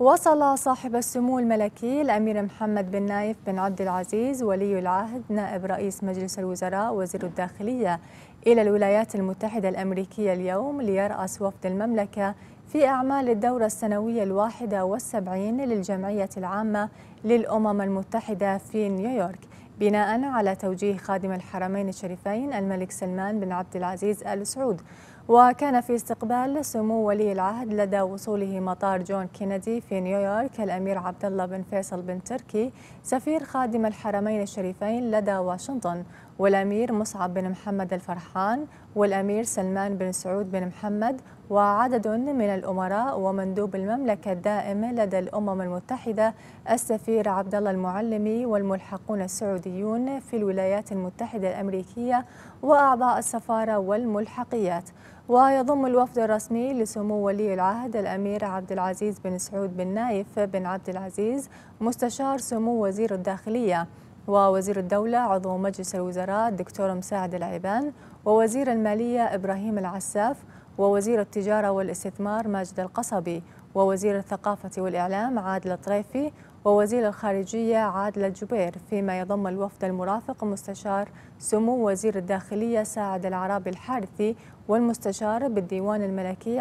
وصل صاحب السمو الملكي الأمير محمد بن نايف بن عبد العزيز ولي العهد نائب رئيس مجلس الوزراء وزير الداخلية إلى الولايات المتحدة الأمريكية اليوم ليرأس وفد المملكة في أعمال الدورة السنوية الواحدة والسبعين للجمعية العامة للأمم المتحدة في نيويورك بناء على توجيه خادم الحرمين الشريفين الملك سلمان بن عبد العزيز آل سعود وكان في استقبال سمو ولي العهد لدى وصوله مطار جون كينيدي في نيويورك الأمير عبد الله بن فيصل بن تركي سفير خادم الحرمين الشريفين لدى واشنطن والأمير مصعب بن محمد الفرحان والأمير سلمان بن سعود بن محمد وعدد من الأمراء ومندوب المملكة الدائم لدى الأمم المتحدة السفير عبد الله المعلمي والملحقون السعوديون في الولايات المتحدة الأمريكية وأعضاء السفارة والملحقيات ويضم الوفد الرسمي لسمو ولي العهد الأمير عبد العزيز بن سعود بن نايف بن عبد العزيز مستشار سمو وزير الداخلية ووزير الدولة عضو مجلس الوزراء الدكتور مساعد العيبان ووزير المالية إبراهيم العساف ووزير التجارة والاستثمار ماجد القصبي ووزير الثقافة والإعلام عادل الطريفي ووزير الخارجية عادل الجبير فيما يضم الوفد المرافق مستشار سمو وزير الداخلية ساعد العرابي الحارثي والمستشار بالديوان الملكي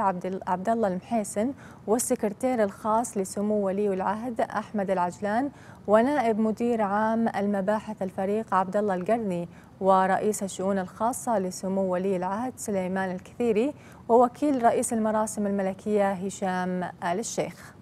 عبد الله المحيسن والسكرتير الخاص لسمو ولي العهد أحمد العجلان ونائب مدير عام المباحث الفريق عبد الله القرني ورئيس الشؤون الخاصة لسمو ولي العهد سليمان الكثيري ووكيل رئيس المراسم الملكية هشام آل الشيخ